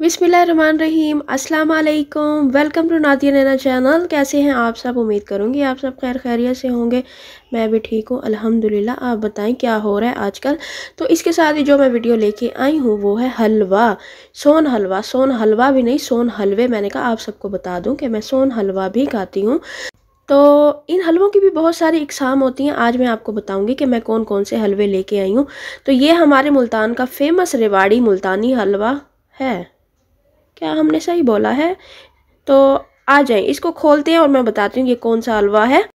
रहीम अस्सलाम वालेकुम welcome to Nadia Naina channel कैसे हैं आप सब उम्मीद करूंगी आप सब खैर खैरियत से होंगे मैं भी ठीक हूँ अल्हम्दुलिल्लाह आप बताएं क्या हो रहा है आजकल तो इसके साथ ही जो मैं वीडियो लेके आई हूँ वो है हलवा सोन हलवा सोन हलवा भी नहीं सोन हलवे मैंने कहा आप सबको बता दूँ कि मैं सोन हलवा भी खाती हूँ तो इन हलवों की भी बहुत सारी इकसाम होती हैं आज मैं आपको बताऊंगी कि मैं कौन कौन से हलवे लेके आई हूँ तो ये हमारे मुल्तान का फेमस रेवाड़ी मुल्तानी हलवा है क्या हमने सही बोला है तो आ जाए इसको खोलते हैं और मैं बताती हूँ ये कौन सा हलवा है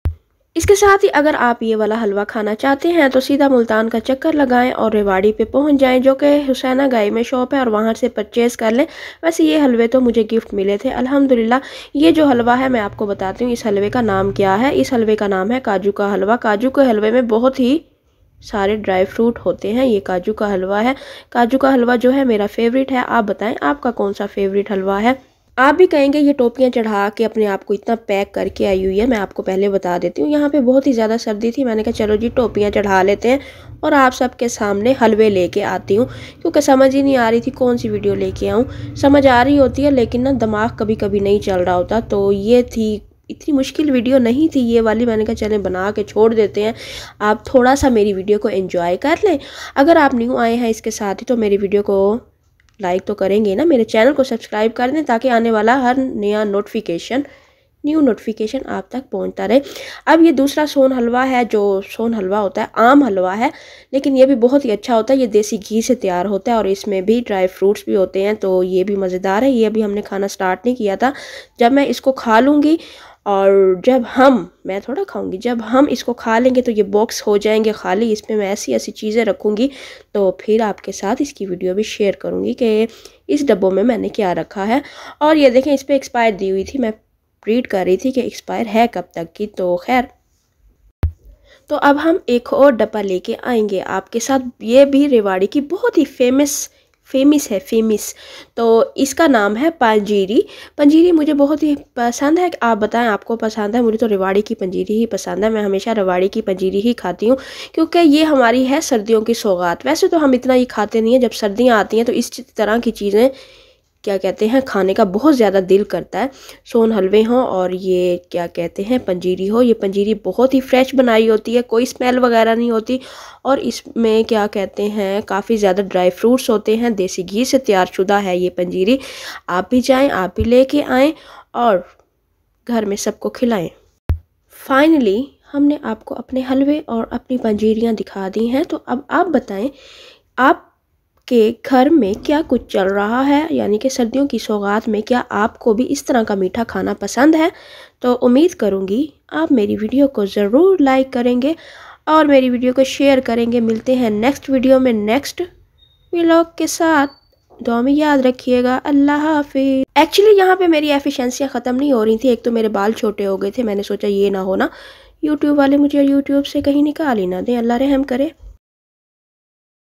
इसके साथ ही अगर आप ये वाला हलवा खाना चाहते हैं तो सीधा मुल्तान का चक्कर लगाएं और रेवाड़ी पे पहुंच जाएं जो कि हुसैना गाई में शॉप है और वहां से परचेज़ कर लें वैसे ये हलवे तो मुझे गिफ्ट मिले थे अल्हम्दुलिल्लाह ये जो हलवा है मैं आपको बताती हूँ इस हलवे का नाम क्या है इस हलवे का नाम है काजू का हलवा काजू के हलवे में बहुत ही सारे ड्राई फ्रूट होते हैं ये काजू का हलवा है काजू का हलवा जो है मेरा फेवरेट है आप बताएं आपका कौन सा फेवरेट हलवा है आप भी कहेंगे ये टोपियाँ चढ़ा के अपने आप को इतना पैक करके आई हुई है मैं आपको पहले बता देती हूँ यहाँ पे बहुत ही ज़्यादा सर्दी थी मैंने कहा चलो जी टोपियाँ चढ़ा लेते हैं और आप सबके सामने हलवे लेके आती हूँ क्योंकि समझ ही नहीं आ रही थी कौन सी वीडियो लेके आऊँ समझ आ रही होती है लेकिन ना दिमाग कभी कभी नहीं चल रहा होता तो ये थी इतनी मुश्किल वीडियो नहीं थी ये वाली मैंने कहा चले बना के छोड़ देते हैं आप थोड़ा सा मेरी वीडियो को एंजॉय कर लें अगर आप न्यू आए हैं इसके साथ ही तो मेरी वीडियो को लाइक तो करेंगे ना मेरे चैनल को सब्सक्राइब कर दें ताकि आने वाला हर नया नोटिफिकेशन न्यू नोटिफिकेशन आप तक पहुंचता रहे अब ये दूसरा सोन हलवा है जो सोन हलवा होता है आम हलवा है लेकिन ये भी बहुत ही अच्छा होता है ये देसी घी से तैयार होता है और इसमें भी ड्राई फ्रूट्स भी होते हैं तो ये भी मज़ेदार है ये अभी हमने खाना स्टार्ट नहीं किया था जब मैं इसको खा लूँगी और जब हम मैं थोड़ा खाऊंगी जब हम इसको खा लेंगे तो ये बॉक्स हो जाएंगे खाली इसमें मैं ऐसी ऐसी चीज़ें रखूंगी तो फिर आपके साथ इसकी वीडियो भी शेयर करूंगी कि इस डब्बों में मैंने क्या रखा है और ये देखें इस पर एक्सपायर दी हुई थी मैं रीड कर रही थी कि एक्सपायर है कब तक की तो खैर तो अब हम एक और डब्बा लेके आएंगे आपके साथ ये भी रेवाड़ी की बहुत ही फेमस फेमस है फेमस तो इसका नाम है पंजीरी पंजीरी मुझे बहुत ही पसंद है आप बताएं आपको पसंद है मुझे तो रेवाड़ी की पंजीरी ही पसंद है मैं हमेशा रेवाड़ी की पंजीरी ही खाती हूँ क्योंकि ये हमारी है सर्दियों की सौगात वैसे तो हम इतना ही खाते नहीं हैं जब सर्दियाँ आती हैं तो इस तरह की चीज़ें क्या कहते हैं खाने का बहुत ज़्यादा दिल करता है सोन हलवे हों और ये क्या कहते हैं पंजीरी हो ये पंजीरी बहुत ही फ्रेश बनाई होती है कोई स्मेल वगैरह नहीं होती और इसमें क्या कहते हैं काफ़ी ज़्यादा ड्राई फ्रूट्स होते हैं देसी घी से तैयारशुदा है ये पंजीरी आप भी जाएँ आप भी ले कर आएँ और घर में सबको खिलाएँ फाइनली हमने आपको अपने हलवे और अपनी पंजीरियाँ दिखा दी हैं तो अब आप बताएं आप के घर में क्या कुछ चल रहा है यानी कि सर्दियों की सौगात में क्या आपको भी इस तरह का मीठा खाना पसंद है तो उम्मीद करूँगी आप मेरी वीडियो को ज़रूर लाइक करेंगे और मेरी वीडियो को शेयर करेंगे मिलते हैं नेक्स्ट वीडियो में नेक्स्ट व्लॉग के साथ दो में याद रखिएगा अल्लाह हाफिज एक्चुअली यहाँ पे मेरी एफिशिएंसियाँ ख़त्म नहीं हो रही थी एक तो मेरे बाल छोटे हो गए थे मैंने सोचा ये ना होना यूट्यूब वाले मुझे यूट्यूब से कहीं निकाल ही ना दें अल्लाह रहम करे